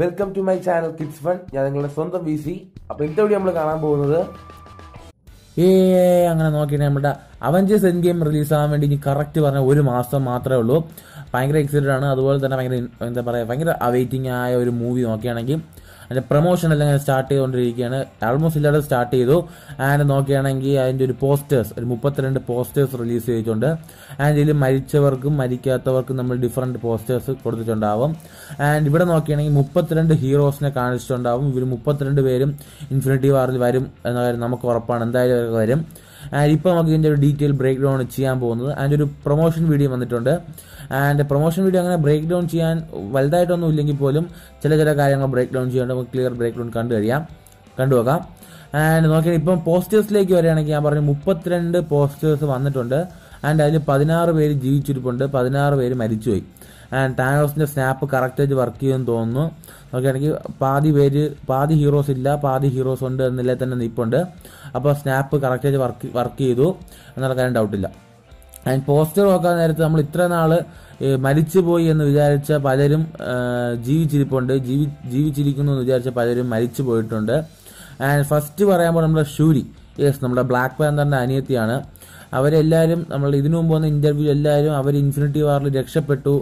welcome to my channel kids fun ഞാൻ നിങ്ങളുടെ സ്വന്തം വി സി അപ്പോൾ ഇതോടെ നമ്മൾ കാണാൻ പോകുന്നത് ഏ അങ്ങനെ നോക്കിയിട്ട് നമ്മുടെ അവഞ്ചേഴ്സ് എൻ ഗെയിം റിലീസാകാൻ വേണ്ടി ഇനി കറക്റ്റ് പറഞ്ഞ ഒരു മാസം മാത്രമേ ഉള്ളൂ ഭയങ്കര എക്സൈറ്റഡ് ആണ് അതുപോലെ തന്നെ ഭയങ്കര എന്താ പറയുക ഭയങ്കര അവൈറ്റിംഗ് ആയ ഒരു മൂവി നോക്കുകയാണെങ്കിൽ അതിൻ്റെ പ്രൊമോഷൻ എല്ലാം ഇങ്ങനെ സ്റ്റാർട്ട് ചെയ്തുകൊണ്ടിരിക്കുകയാണ് ആൾമോസ്റ്റ് എല്ലാവരും സ്റ്റാർട്ട് ചെയ്തു ആൻഡ് നോക്കുകയാണെങ്കിൽ അതിൻ്റെ ഒരു പോസ്റ്റേഴ്സ് ഒരു മുപ്പത്തിരണ്ട് പോസ്റ്റേഴ്സ് റിലീസ് ചെയ്തിട്ടുണ്ട് ആൻഡ് ഇതിൽ മരിച്ചവർക്കും മരിക്കാത്തവർക്കും നമ്മൾ ഡിഫറെൻറ്റ് പോസ്റ്റേഴ്സ് കൊടുത്തിട്ടുണ്ടാവും ആൻഡ് ഇവിടെ നോക്കുകയാണെങ്കിൽ മുപ്പത്തിരണ്ട് ഹീറോസിനെ കാണിച്ചിട്ടുണ്ടാവും ഇവർ മുപ്പത്തിരണ്ട് പേരും ഇൻഫിനിറ്റി വാറിൽ വരും എന്ന കാര്യം നമുക്ക് ഉറപ്പാണ് എന്തായാലും വരും ആൻഡ് ഇപ്പോൾ നമുക്ക് ഇതിൻ്റെ ഒരു ഡീറ്റെയിൽ ബ്രേക്ക് ഡൗൺ ചെയ്യാൻ പോകുന്നത് ആൻഡ് ഒരു പ്രൊമോഷൻ വീഡിയോ വന്നിട്ടുണ്ട് ആൻഡ് പ്രൊമോഷൻ വീഡിയോ അങ്ങനെ ബ്രേക്ക് ഡൗൺ ചെയ്യാൻ വലുതായിട്ടൊന്നും ഇല്ലെങ്കിൽ പോലും ചില ചില കാര്യങ്ങൾ ബ്രേക്ക് ഡൗൺ ചെയ്യാണ്ട് നമുക്ക് ക്ലിയർ ബ്രേക്ക് ഡൗൺ കണ്ടു കഴിയാം കണ്ടു നോക്കാം ആൻഡ് നോക്കിയാൽ ഇപ്പം പോസ്റ്റേഴ്സിലേക്ക് വരികയാണെങ്കിൽ ഞാൻ പറഞ്ഞു മുപ്പത്തിരണ്ട് പോസ്റ്റേഴ്സ് വന്നിട്ടുണ്ട് ആൻഡ് അതിൽ പതിനാറ് പേര് ജീവിച്ചിരിപ്പുണ്ട് പതിനാറ് പേര് മരിച്ചുപോയി ആൻഡ് താനോസിന്റെ സ്നാപ്പ് കറക്റ്റായിട്ട് വർക്ക് ചെയ്യുമെന്ന് തോന്നുന്നു നോക്കുകയാണെങ്കിൽ പാതി പേര് പാതി ഹീറോസ് ഇല്ല പാതി ഹീറോസ് ഉണ്ട് എന്നില്ല തന്നെ നിപ്പുണ്ട് അപ്പോൾ സ്നാപ്പ് കറക്റ്റായിട്ട് വർക്ക് വർക്ക് ചെയ്തു എന്നുള്ള കാര്യം ഡൗട്ടില്ല ആൻഡ് പോസ്റ്റർ നോക്കാൻ നേരത്ത് നമ്മൾ ഇത്ര നാള് മരിച്ചുപോയി എന്ന് വിചാരിച്ച പലരും ജീവിച്ചിരിപ്പുണ്ട് ജീവി ജീവിച്ചിരിക്കുന്നു എന്ന് വിചാരിച്ച പലരും മരിച്ചു പോയിട്ടുണ്ട് ആൻഡ് ഫസ്റ്റ് പറയുമ്പോൾ നമ്മുടെ ഷൂരി യെസ് നമ്മുടെ ബ്ലാക്ക് പാന്തറിന്റെ അനിയത്തിയാണ് അവരെല്ലാവരും നമ്മൾ ഇതിനു മുമ്പ് വന്ന ഇന്റർവ്യൂ എല്ലാവരും അവർ ഇൻഫിനിറ്റി വാറിൽ രക്ഷപ്പെട്ടു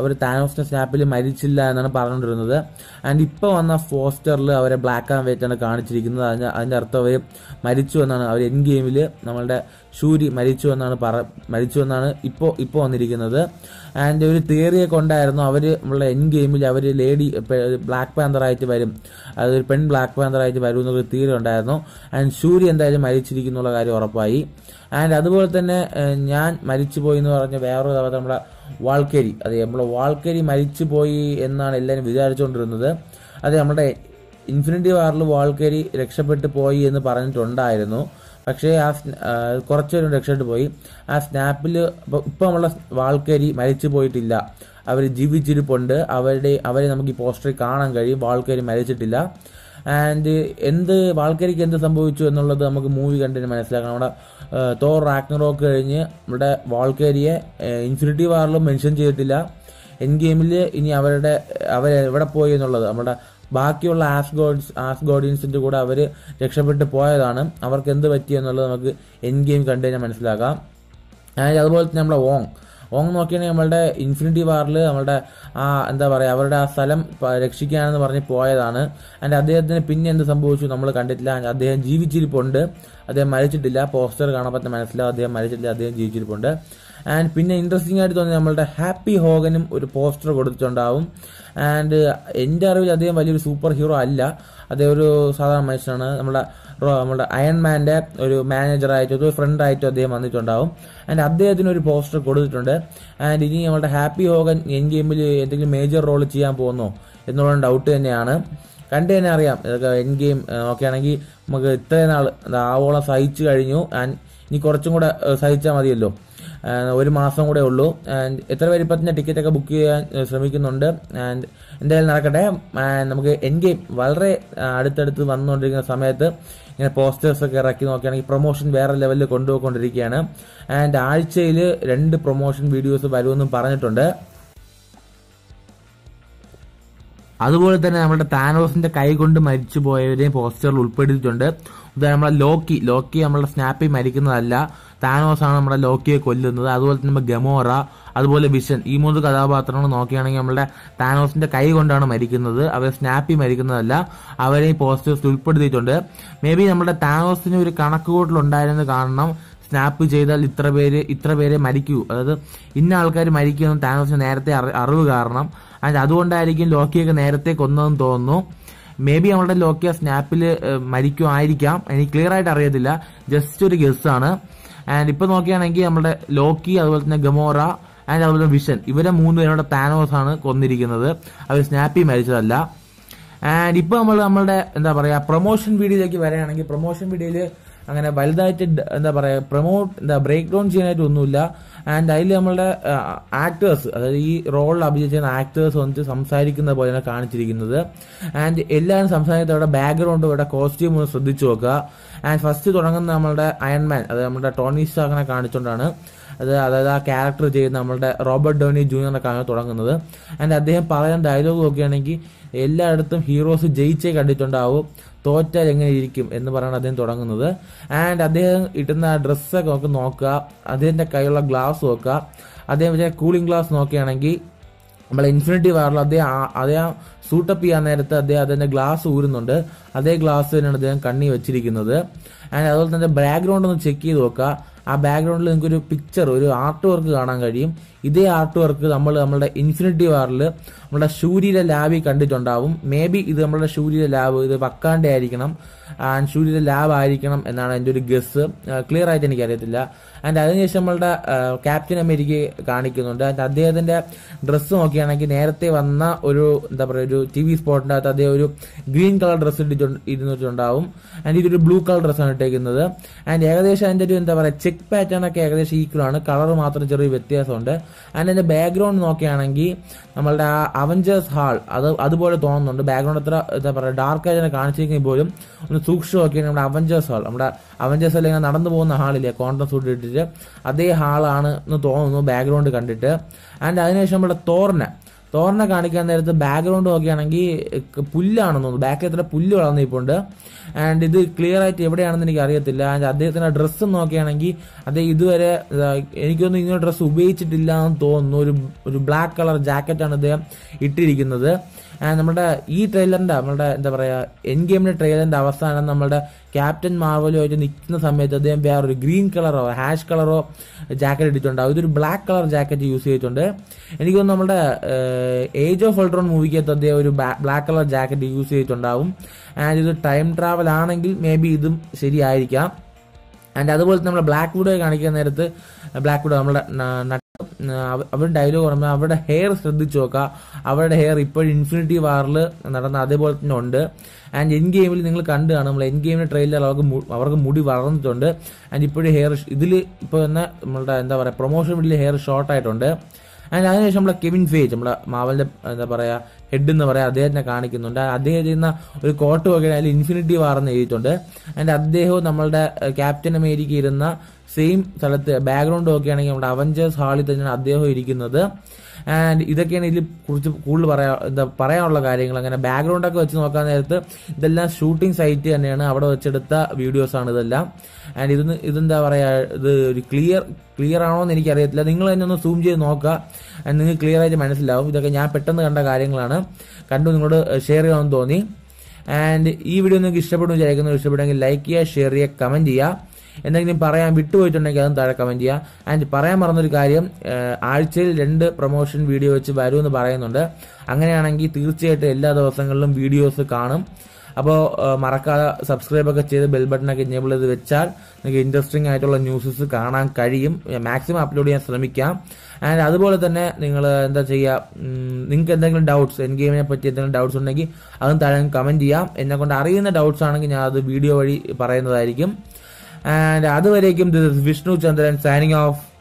അവർ താനോസിന്റെ സ്നാപ്പിൽ മരിച്ചില്ല എന്നാണ് പറഞ്ഞുകൊണ്ടിരുന്നത് ആൻഡ് ഇപ്പോൾ വന്ന ഫോസ്റ്ററിൽ അവരെ ബ്ലാക്ക് ആൻഡ് വൈറ്റ് ആണ് കാണിച്ചിരിക്കുന്നത് അതിന് അതിൻ്റെ അർത്ഥം അവർ മരിച്ചു എന്നാണ് അവർ എൻ ഗെയിമിൽ നമ്മളുടെ ഷൂരി മരിച്ചു എന്നാണ് പറ മരിച്ചു എന്നാണ് ഇപ്പോൾ ഇപ്പോൾ വന്നിരിക്കുന്നത് ആൻഡ് ഒരു തിയറിയെ കൊണ്ടായിരുന്നു അവർ നമ്മളെ എൻ ഗെയിമിൽ അവർ ലേഡി ബ്ലാക്ക് പാന്തറായിട്ട് വരും അതൊരു പെൺ ബ്ലാക്ക് പാന്തറായിട്ട് വരും എന്നൊരു തിയറി ഉണ്ടായിരുന്നു ആൻഡ് ഷൂരി എന്തായാലും മരിച്ചിരിക്കുന്നുള്ള കാര്യം ഉറപ്പായി ആൻഡ് അതുപോലെ തന്നെ ഞാൻ മരിച്ചു പോയി എന്ന് പറഞ്ഞ വേറൊരു നമ്മുടെ വാൾക്കേരി അത് നമ്മൾ വാൾക്കേരി മരിച്ചു പോയി എന്നാണ് എല്ലാവരും വിചാരിച്ചുകൊണ്ടിരുന്നത് അത് നമ്മുടെ ഇൻഫിനിറ്റി വാറിൽ വാൾക്കേരി രക്ഷപ്പെട്ടു പോയി എന്ന് പറഞ്ഞിട്ടുണ്ടായിരുന്നു പക്ഷേ ആ കുറച്ചുപേരും രക്ഷപ്പെട്ടു പോയി ആ സ്നാപ്പിൽ ഇപ്പം നമ്മളെ വാൾക്കേരി മരിച്ചു പോയിട്ടില്ല അവർ ജീവിച്ചിരിപ്പുണ്ട് അവരുടെ അവരെ നമുക്ക് ഈ പോസ്റ്ററിൽ കാണാൻ കഴിയും വാൾക്കേരി മരിച്ചിട്ടില്ല ആൻഡ് എന്ത് വാൾക്കരിക്ക് എന്ത് സംഭവിച്ചു എന്നുള്ളത് നമുക്ക് മൂവി കണ്ടിട്ട് മനസ്സിലാക്കണം നമ്മുടെ തോർ റാക്നറോക്ക് കഴിഞ്ഞ് നമ്മുടെ വാൾക്കേരിയെ ഇൻഫിനിറ്റി വാറിലും മെൻഷൻ ചെയ്തിട്ടില്ല എൻ ഗെയിമിൽ ഇനി അവരുടെ അവർ എവിടെ പോയി എന്നുള്ളത് നമ്മുടെ ബാക്കിയുള്ള ആസ്ഗോഡ്സ് ഗോഡിയൻസിൻ്റെ കൂടെ അവർ രക്ഷപ്പെട്ട് പോയതാണ് അവർക്ക് എന്ത് പറ്റി എന്നുള്ളത് നമുക്ക് എൻ ഗെയിം കണ്ടു കഴിഞ്ഞാൽ മനസ്സിലാക്കാം അതുപോലെ തന്നെ നമ്മുടെ വോങ് ഓങ് നോക്കിയാണെങ്കിൽ നമ്മളുടെ ഇൻഫിനിറ്റി വാറിൽ നമ്മളുടെ ആ എന്താ പറയുക അവരുടെ ആ സ്ഥലം രക്ഷിക്കാനെന്ന് പറഞ്ഞ് പോയതാണ് ആൻഡ് അദ്ദേഹത്തിന് പിന്നെ എന്ത് സംഭവിച്ചു നമ്മൾ കണ്ടിട്ടില്ല അദ്ദേഹം ജീവിച്ചിരിപ്പുണ്ട് അദ്ദേഹം മരിച്ചിട്ടില്ല പോസ്റ്റർ കാണാൻ മനസ്സിലാവും അദ്ദേഹം മരിച്ചിട്ടില്ല അദ്ദേഹം ജീവിച്ചിരിപ്പുണ്ട് ആൻഡ് പിന്നെ ഇൻട്രസ്റ്റിംഗ് ആയിട്ട് തോന്നി നമ്മളുടെ ഹാപ്പി ഹോഗനും ഒരു പോസ്റ്റർ കൊടുത്തിട്ടുണ്ടാവും ആൻഡ് എൻ്റെ അറിവിൽ അദ്ദേഹം വലിയൊരു സൂപ്പർ ഹീറോ അല്ല അദ്ദേഹം ഒരു സാധാരണ മനുഷ്യനാണ് നമ്മുടെ നമ്മുടെ അയൺമാൻ്റെ ഒരു മാനേജറായിട്ടോ ഒരു ഫ്രണ്ടായിട്ടോ അദ്ദേഹം വന്നിട്ടുണ്ടാവും ആൻഡ് അദ്ദേഹത്തിന് ഒരു പോസ്റ്റർ കൊടുത്തിട്ടുണ്ട് ആൻഡ് ഇനി നമ്മുടെ ഹാപ്പി ഹോഗൻ എൻ ഗെയിമിൽ എന്തെങ്കിലും മേജർ റോൾ ചെയ്യാൻ പോകുന്നോ എന്നുള്ള ഡൗട്ട് തന്നെയാണ് കണ്ടു തന്നെ അറിയാം ഇതൊക്കെ എൻ ഗെയിം നോക്കുകയാണെങ്കിൽ നമുക്ക് ഇത്രയും നാൾ ആവോളം സഹിച്ചു കഴിഞ്ഞു ആൻഡ് ഇനി കുറച്ചും കൂടെ സഹിച്ചാൽ മതിയല്ലോ ഒരു മാസം കൂടെ ഉള്ളൂ ആൻഡ് എത്ര പേര് ഇപ്പത്തിൻ്റെ ടിക്കറ്റ് ഒക്കെ ബുക്ക് ചെയ്യാൻ ശ്രമിക്കുന്നുണ്ട് ആൻഡ് എന്തായാലും നടക്കട്ടെ നമുക്ക് എൻ ഗെയിം വളരെ അടുത്തടുത്ത് വന്നുകൊണ്ടിരിക്കുന്ന സമയത്ത് ഇങ്ങനെ പോസ്റ്റേഴ്സ് ഒക്കെ ഇറക്കി നോക്കുകയാണെങ്കിൽ പ്രൊമോഷൻ വേറെ ലെവലിൽ കൊണ്ടുപോയിക്കൊണ്ടിരിക്കുകയാണ് ആൻഡ് ആഴ്ചയിൽ രണ്ട് പ്രൊമോഷൻ വീഡിയോസ് വരുമെന്നും പറഞ്ഞിട്ടുണ്ട് അതുപോലെ തന്നെ നമ്മുടെ താനോസിന്റെ കൈ കൊണ്ട് മരിച്ചു പോയവരെയും പോസ്റ്ററിൽ ഉൾപ്പെടുത്തിയിട്ടുണ്ട് നമ്മളെ ലോക്കി ലോക്കി നമ്മുടെ സ്നാപ്പി മരിക്കുന്നതല്ല താനോസ് ആണ് നമ്മുടെ ലോക്കിയെ കൊല്ലുന്നത് അതുപോലെ തന്നെ ഗമോറ അതുപോലെ വിഷൻ ഈ മൂന്ന് കഥാപാത്രങ്ങൾ നോക്കുകയാണെങ്കിൽ നമ്മുടെ താനോസിന്റെ കൈ കൊണ്ടാണ് മരിക്കുന്നത് അവർ സ്നാപ്പി മരിക്കുന്നതല്ല അവരെ ഈ പോസ്റ്റേഴ്സിൽ ഉൾപ്പെടുത്തിയിട്ടുണ്ട് മേ ബി നമ്മുടെ താനോസിന് ഒരു കണക്കുകൂട്ടലുണ്ടായിരുന്നത് കാരണം സ്നാപ്പ് ചെയ്താൽ ഇത്ര പേര് ഇത്ര പേരെ മരിക്കൂ അതായത് ഇന്ന ആൾക്കാർ മരിക്കുമെന്ന് താനോസ് നേരത്തെ അറിവ് കാരണം അതായത് അതുകൊണ്ടായിരിക്കും ലോക്കിയൊക്കെ നേരത്തെ കൊന്നതെന്ന് തോന്നുന്നു മേ ബി അവളുടെ ലോക്കിയ സ്നാപ്പിൽ മരിക്കുമായിരിക്കാം എനിക്ക് ക്ലിയർ ആയിട്ട് അറിയത്തില്ല ജസ്റ്റ് ഒരു ആണ് ആൻഡ് ഇപ്പൊ നോക്കുകയാണെങ്കിൽ നമ്മുടെ ലോക്കി അതുപോലെ തന്നെ ഗമോറ ആൻഡ് അതുപോലെ വിഷൻ ഇവരെ മൂന്ന് പേരുടെ താനോസ് ആണ് കൊന്നിരിക്കുന്നത് അവർ സ്നാപ്പി മരിച്ചതല്ല ആൻഡ് ഇപ്പൊ നമ്മൾ നമ്മുടെ എന്താ പറയാ പ്രൊമോഷൻ വീഡിയോയിലേക്ക് വരികയാണെങ്കിൽ പ്രൊമോഷൻ വീഡിയോയിൽ അങ്ങനെ വലുതായിട്ട് എന്താ പറയുക പ്രൊമോട്ട് എന്താ ബ്രേക്ക് ഡൗൺ ചെയ്യാനായിട്ട് ഒന്നുമില്ല ആൻഡ് അതിൽ നമ്മളുടെ ആക്ടേഴ്സ് അതായത് ഈ റോളിൽ അഭിനയിച്ചിരുന്ന ആക്ടേഴ്സ് വന്നിട്ട് സംസാരിക്കുന്ന പോലെയാണ് കാണിച്ചിരിക്കുന്നത് ആൻഡ് എല്ലാവരും സംസാരിക്കുന്നത് അവരുടെ ബാക്ക്ഗ്രൗണ്ട് അവരുടെ കോസ്റ്റ്യൂം ഒന്ന് ശ്രദ്ധിച്ചു നോക്കുക ആൻഡ് ഫസ്റ്റ് തുടങ്ങുന്ന നമ്മളുടെ അയൺമാൻ അതായത് നമ്മുടെ ടോണി സ്റ്റാക്കിനെ കാണിച്ചുകൊണ്ടാണ് അത് അതായത് ആ ക്യാരക്ടർ ചെയ്യുന്ന നമ്മളുടെ റോബർട്ട് ഡോണി ജൂനിയറിനൊക്കെയാണ് തുടങ്ങുന്നത് ആൻഡ് അദ്ദേഹം പറയുന്ന ഡയലോഗ് നോക്കുകയാണെങ്കിൽ എല്ലായിടത്തും ഹീറോസ് ജയിച്ചേ കണ്ടിട്ടുണ്ടാവും തോറ്റാൽ എങ്ങനെ ഇരിക്കും എന്ന് പറഞ്ഞാണ് അദ്ദേഹം തുടങ്ങുന്നത് ആൻഡ് അദ്ദേഹം ഇടുന്ന ഡ്രസ്സൊക്കെ നമുക്ക് നോക്കുക അദ്ദേഹത്തിൻ്റെ കയ്യിലുള്ള ഗ്ലാസ് നോക്കുക അദ്ദേഹം വെച്ചാൽ കൂളിംഗ് ഗ്ലാസ് നോക്കുകയാണെങ്കിൽ നമ്മൾ ഇൻഫിനിറ്റി വാറിൽ അദ്ദേഹം അദ്ദേഹം സൂട്ടപ്പ് ചെയ്യാൻ നേരത്ത് അദ്ദേഹം അതിൻ്റെ ഗ്ലാസ് ഊരുന്നുണ്ട് അതേ ഗ്ലാസ് തന്നെയാണ് അദ്ദേഹം കണ്ണി വെച്ചിരിക്കുന്നത് ആൻഡ് അതുപോലെ തന്നെ ബാക്ക്ഗ്രൗണ്ട് ഒന്ന് ചെക്ക് ചെയ്ത് നോക്കുക ആ ബാക്ക്ഗ്രൗണ്ടിൽ നിങ്ങൾക്കൊരു പിക്ചർ ഒരു ആർട്ട് വർക്ക് കാണാൻ കഴിയും ഇതേ ആർട്ട് വർക്ക് നമ്മൾ നമ്മുടെ ഇൻഫിനിറ്റി വാറിൽ നമ്മുടെ ഷൂരിയുടെ ലാബിൽ കണ്ടിട്ടുണ്ടാവും മേ ബി ഇത് നമ്മുടെ ഷൂരിയുടെ ലാബ് ഇത് വക്കാണ്ടെ ആയിരിക്കണം ആൻഡ് ഷൂരിയുടെ ലാബ് ആയിരിക്കണം എന്നാണ് എൻ്റെ ഒരു ഗസ് ക്ലിയർ uh, ആയിട്ട് എനിക്ക് അറിയത്തില്ല ആൻഡ് അതിനുശേഷം നമ്മളുടെ ക്യാപ്റ്റൻ uh, അമേരിക്ക കാണിക്കുന്നുണ്ട് ആൻഡ് അദ്ദേഹത്തിന്റെ ഡ്രസ്സ് നോക്കിയാണെങ്കിൽ നേരത്തെ വന്ന ഒരു എന്താ പറയുക ഒരു ടി വി സ്പോട്ടിൻ്റെ അകത്ത് അദ്ദേഹം ഒരു ഗ്രീൻ കളർ ഡ്രസ്സ് ഇട്ടിട്ട് ഇരുന്നിട്ടുണ്ടാവും ആൻഡ് ഇതൊരു ബ്ലൂ കളർ ഡ്രസ്സാണ് ഇട്ടേക്കുന്നത് ആൻഡ് ഏകദേശം അതിൻ്റെ ഒരു എന്താ പറയുക ചെക്ക് പാറ്റേൺ ഒക്കെ ഏകദേശം ഈക്വൽ ആണ് കളർ മാത്രം ചെറിയ വ്യത്യാസമുണ്ട് ആൻഡ് അതിൻ്റെ ബാക്ക്ഗ്രൗണ്ട് നോക്കുകയാണെങ്കിൽ നമ്മളുടെ ആ അവഞ്ചേഴ്സ് ഹാൾ അത് അതുപോലെ തോന്നുന്നുണ്ട് ബാക്ക്ഗ്രൗണ്ട് എത്ര എന്താ പറയുക ഡാർക്കായി തന്നെ കാണിച്ചിരിക്കുന്ന പോലും ഒന്ന് നോക്കിയാൽ നമ്മുടെ അവഞ്ചേഴ്സ് ഹാൾ നമ്മുടെ അവഞ്ചേഴ്സ് ഹാൾ നടന്നു പോകുന്ന ഹാളില്ലേ കോൺട്രസ് സൂട്ട് ഇട്ടിട്ട് അതേ ഹാളാണ് എന്ന് തോന്നുന്നു ബാക്ക്ഗ്രൗണ്ട് കണ്ടിട്ട് ആൻഡ് അതിനുശേഷം നമ്മുടെ തോറിനെ തോറിനെ കാണിക്കാൻ നേരത്ത് ബാക്ക്ഗ്രൗണ്ട് നോക്കുകയാണെങ്കിൽ പുല്ലാണെന്ന് തോന്നുന്നു ബാക്കിൽ എത്ര പുല്ല് വളർന്നു ഇപ്പോണ്ട് ആൻഡ് ഇത് ക്ലിയർ ആയിട്ട് എവിടെയാണെന്ന് എനിക്ക് അറിയത്തില്ല ആൻഡ് അദ്ദേഹത്തിന്റെ ഡ്രസ്സ് നോക്കുകയാണെങ്കിൽ അദ്ദേഹം ഇതുവരെ എനിക്കൊന്നും ഇങ്ങനെ ഡ്രസ്സ് ഉപയോഗിച്ചിട്ടില്ല എന്ന് തോന്നുന്നു ഒരു ഒരു ബ്ലാക്ക് കളർ ജാക്കറ്റാണ് അദ്ദേഹം ഇട്ടിരിക്കുന്നത് നമ്മുടെ ഈ ട്രെയിലറിന്റെ നമ്മുടെ എന്താ പറയാ എൻ ഗെയിമിന്റെ ട്രെയിലറിന്റെ അവസാനം നമ്മുടെ ക്യാപ്റ്റൻ മാവലുമായിട്ട് നിൽക്കുന്ന സമയത്ത് അദ്ദേഹം വേറൊരു ഗ്രീൻ കളറോ ഹാഷ് കളറോ ജാക്കറ്റ് ഇട്ടിട്ടുണ്ട് അതൊരു ബ്ലാക്ക് കളർ ജാക്കറ്റ് യൂസ് ചെയ്തിട്ടുണ്ട് എനിക്ക് തോന്നുന്നു നമ്മുടെ ഏജ് ഓഫ് അൾട്രോൺ മൂവിക്കകത്ത് അദ്ദേഹം ഒരു ബ്ലാക്ക് കളർ ജാക്കറ്റ് യൂസ് ചെയ്തിട്ടുണ്ടാവും ആൻഡ് ഇത് ടൈം ട്രാവൽ ആണെങ്കിൽ മേ ബി ഇതും ശരിയായിരിക്കാം ആൻഡ് അതുപോലെ നമ്മൾ ബ്ലാക്ക് വുഡ് കാണിക്കുന്ന നേരത്ത് ബ്ലാക്ക് വുഡ് നമ്മുടെ അവരുടെ ഡയലോഗ് പറയുമ്പോൾ അവരുടെ ഹെയർ ശ്രദ്ധിച്ചു നോക്കുക അവരുടെ ഹെയർ ഇപ്പോഴും ഇൻഫിനിറ്റി വാറിൽ നടന്ന അതേപോലെ തന്നെ ഉണ്ട് ആൻഡ് എൻ ഗെയിമിൽ നിങ്ങൾ കണ്ടു നമ്മൾ എൻ ഗെയിമിന്റെ ട്രെയിലർ അവർക്ക് അവർക്ക് മുടി വളർന്നിട്ടുണ്ട് ആൻഡ് ഇപ്പോഴും ഹെയർ ഇതിൽ ഇപ്പോൾ തന്നെ നമ്മളുടെ എന്താ പറയുക പ്രൊമോഷൻ വീട്ടിൽ ഹെയർ ഷോർട്ട് ആയിട്ടുണ്ട് ആൻഡ് അതിനുശേഷം നമ്മളെ കെവിൻ ഫേജ് നമ്മളെ മാവലിന്റെ എന്താ പറയുക ഹെഡ് എന്ന് പറയാം അദ്ദേഹത്തിനെ കാണിക്കുന്നുണ്ട് അദ്ദേഹം ചെയ്യുന്ന ഒരു കോട്ട് വകയിൽ അതിൽ ഇൻഫിനിറ്റി വാർ എന്ന് എഴുതിയിട്ടുണ്ട് ആൻഡ് അദ്ദേഹവും നമ്മളുടെ ക്യാപ്റ്റൻ അമേരിക്ക ഇരുന്ന സെയിം സ്ഥലത്ത് ബാക്ക്ഗ്രൗണ്ട് ഒക്കെ ആണെങ്കിൽ നമ്മുടെ അവഞ്ചേഴ്സ് ഹാളിൽ തന്നെയാണ് അദ്ദേഹം ഇരിക്കുന്നത് ആൻഡ് ഇതൊക്കെയാണ് ഇതിൽ കുറിച്ച് കൂടുതൽ പറയാ എന്താ പറയാനുള്ള കാര്യങ്ങൾ അങ്ങനെ ബാക്ക്ഗ്രൗണ്ട് ഒക്കെ വെച്ച് നോക്കാൻ നേരത്ത് ഇതെല്ലാം ഷൂട്ടിംഗ് സൈറ്റ് തന്നെയാണ് അവിടെ വെച്ചെടുത്ത വീഡിയോസ് ആണ് ഇതെല്ലാം ആൻഡ് ഇത് ഇതെന്താ പറയാ ഇത് ഒരു ക്ലിയർ ക്ലിയർ ആണോ എന്ന് എനിക്കറിയത്തില്ല നിങ്ങൾ തന്നെ ഒന്ന് സൂം ചെയ്ത് നോക്കുക ആൻഡ് നിങ്ങൾക്ക് ക്ലിയർ ആയിട്ട് മനസ്സിലാവും ഇതൊക്കെ ഞാൻ പെട്ടെന്ന് കണ്ട കാര്യങ്ങളാണ് കണ്ടു നിങ്ങളോട് ഷെയർ ചെയ്യണമെന്ന് തോന്നി ആൻഡ് ഈ വീഡിയോ നിങ്ങൾക്ക് ഇഷ്ടപ്പെടുന്നു വിചാരിക്കുന്നു ഇഷ്ടപ്പെടുമെങ്കിൽ ലൈക്ക് ചെയ്യുക ഷെയർ ചെയ്യുക കമന്റ് ചെയ്യുക എന്തെങ്കിലും പറയാൻ വിട്ടുപോയിട്ടുണ്ടെങ്കിൽ അതും താഴെ കമന്റ് ചെയ്യുക ആൻഡ് പറയാൻ മറന്നൊരു കാര്യം ആഴ്ചയിൽ രണ്ട് പ്രൊമോഷൻ വീഡിയോ വെച്ച് വരുമെന്ന് പറയുന്നുണ്ട് അങ്ങനെയാണെങ്കിൽ തീർച്ചയായിട്ടും എല്ലാ ദിവസങ്ങളിലും വീഡിയോസ് കാണും അപ്പോൾ മറക്കാതെ സബ്സ്ക്രൈബ് ഒക്കെ ചെയ്ത് ബെൽ ഒക്കെ എനേബിൾ ചെയ്ത് വെച്ചാൽ നിങ്ങൾക്ക് ഇൻട്രസ്റ്റിംഗ് ആയിട്ടുള്ള ന്യൂസസ് കാണാൻ കഴിയും മാക്സിമം അപ്ലോഡ് ചെയ്യാൻ ശ്രമിക്കാം ആൻഡ് അതുപോലെ തന്നെ നിങ്ങൾ എന്താ ചെയ്യുക നിങ്ങൾക്ക് എന്തെങ്കിലും ഡൗട്ട്സ് എൻ ഗെയിമിനെ പറ്റി എന്തെങ്കിലും ഡൗട്ട്സ് ഉണ്ടെങ്കിൽ അതും താഴെ കമൻറ്റ് ചെയ്യാം എന്നെ കൊണ്ട് അറിയുന്ന ഡൗട്ട്സ് ആണെങ്കിൽ ഞാൻ അത് വീഡിയോ വഴി പറയുന്നതായിരിക്കും ആൻഡ് അതുവരേക്കും this is Vishnu Chandran signing of